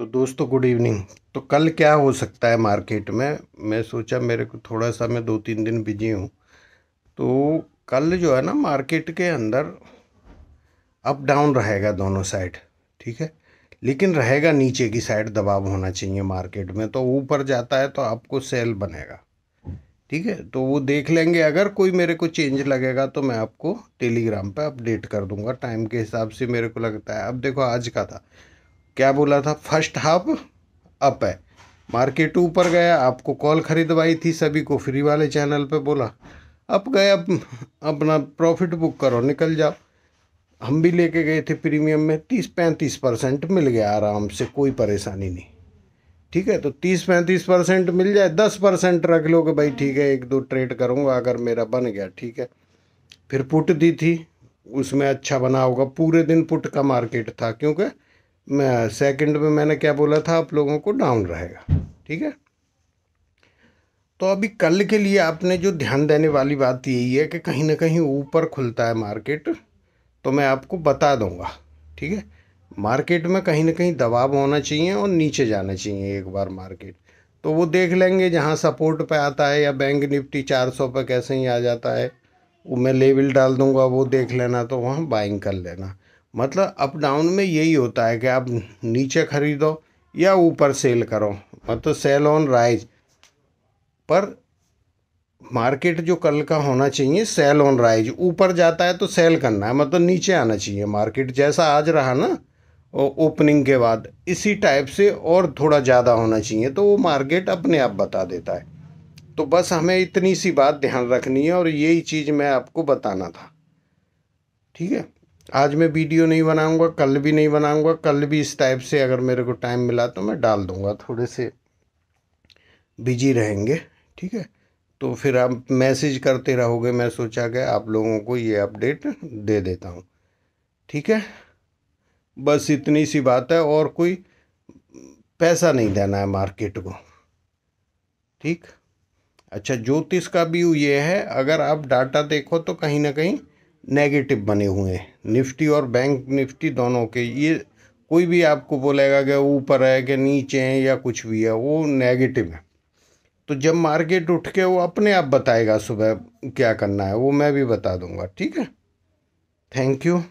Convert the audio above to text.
तो दोस्तों good evening तो कल क्या हो सकता है मार्केट में मैं सोचा मेरे को थोड़ा सा मैं दो तीन दिन बिजी हूँ तो कल जो है ना मार्केट के अंदर अप डाउन रहेगा दोनों साइड ठीक है लेकिन रहेगा नीचे की साइड दबाव होना चाहिए मार्केट में तो ऊपर जाता है तो आपको सेल बनेगा ठीक है तो वो देख लेंगे अगर कोई मेरे को चेंज लगेगा तो मैं आपको टेलीग्राम पे अपडेट कर दूंगा टाइम के हिसाब से मेरे को लगता है अब देखो आज का था क्या बोला था फर्स्ट हाफ अप है मार्केट ऊपर गया आपको कॉल खरीदवाई थी सभी को फ्री वाले चैनल पे बोला अप गए अप, अपना प्रॉफिट बुक करो निकल जाओ हम भी लेके गए थे प्रीमियम में तीस पैंतीस परसेंट मिल गया आराम से कोई परेशानी नहीं ठीक है तो तीस पैंतीस परसेंट मिल जाए दस परसेंट रख लो कि भाई ठीक है एक दो ट्रेड करूँगा अगर मेरा बन गया ठीक है फिर पुट दी थी उसमें अच्छा बना होगा पूरे दिन पुट का मार्केट था क्योंकि सेकंड में मैंने क्या बोला था आप लोगों को डाउन रहेगा ठीक है तो अभी कल के लिए आपने जो ध्यान देने वाली बात यही है कि कहीं ना कहीं ऊपर खुलता है मार्केट तो मैं आपको बता दूंगा ठीक है मार्केट में कहीं ना कहीं दबाव होना चाहिए और नीचे जाना चाहिए एक बार मार्केट तो वो देख लेंगे जहाँ सपोर्ट पे आता है या बैंक निफ्टी 400 पर कैसे ही आ जाता है वो मैं लेवल डाल दूंगा वो देख लेना तो वहाँ बाइंग कर लेना मतलब अप डाउन में यही होता है कि आप नीचे खरीदो या ऊपर सेल करो मतलब सेल ऑन राइज पर मार्केट जो कल का होना चाहिए सेल ऑन राइज ऊपर जाता है तो सेल करना है मतलब नीचे आना चाहिए मार्केट जैसा आज रहा ना ओपनिंग के बाद इसी टाइप से और थोड़ा ज़्यादा होना चाहिए तो वो मार्केट अपने आप बता देता है तो बस हमें इतनी सी बात ध्यान रखनी है और यही चीज़ मैं आपको बताना था ठीक है आज मैं वीडियो नहीं बनाऊंगा कल भी नहीं बनाऊंगा कल भी इस टाइप से अगर मेरे को टाइम मिला तो मैं डाल दूंगा थोड़े से बिजी रहेंगे ठीक है तो फिर आप मैसेज करते रहोगे मैं सोचा कि आप लोगों को ये अपडेट दे देता हूँ ठीक है बस इतनी सी बात है और कोई पैसा नहीं देना है मार्केट को ठीक अच्छा ज्योतिष का व्यू ये है अगर आप डाटा देखो तो कहीं ना कहीं नेगेटिव बने हुए हैं निफ्टी और बैंक निफ्टी दोनों के ये कोई भी आपको बोलेगा कि ऊपर है कि नीचे हैं या कुछ भी है वो नेगेटिव है तो जब मार्केट उठ के वो अपने आप बताएगा सुबह क्या करना है वो मैं भी बता दूंगा ठीक है थैंक यू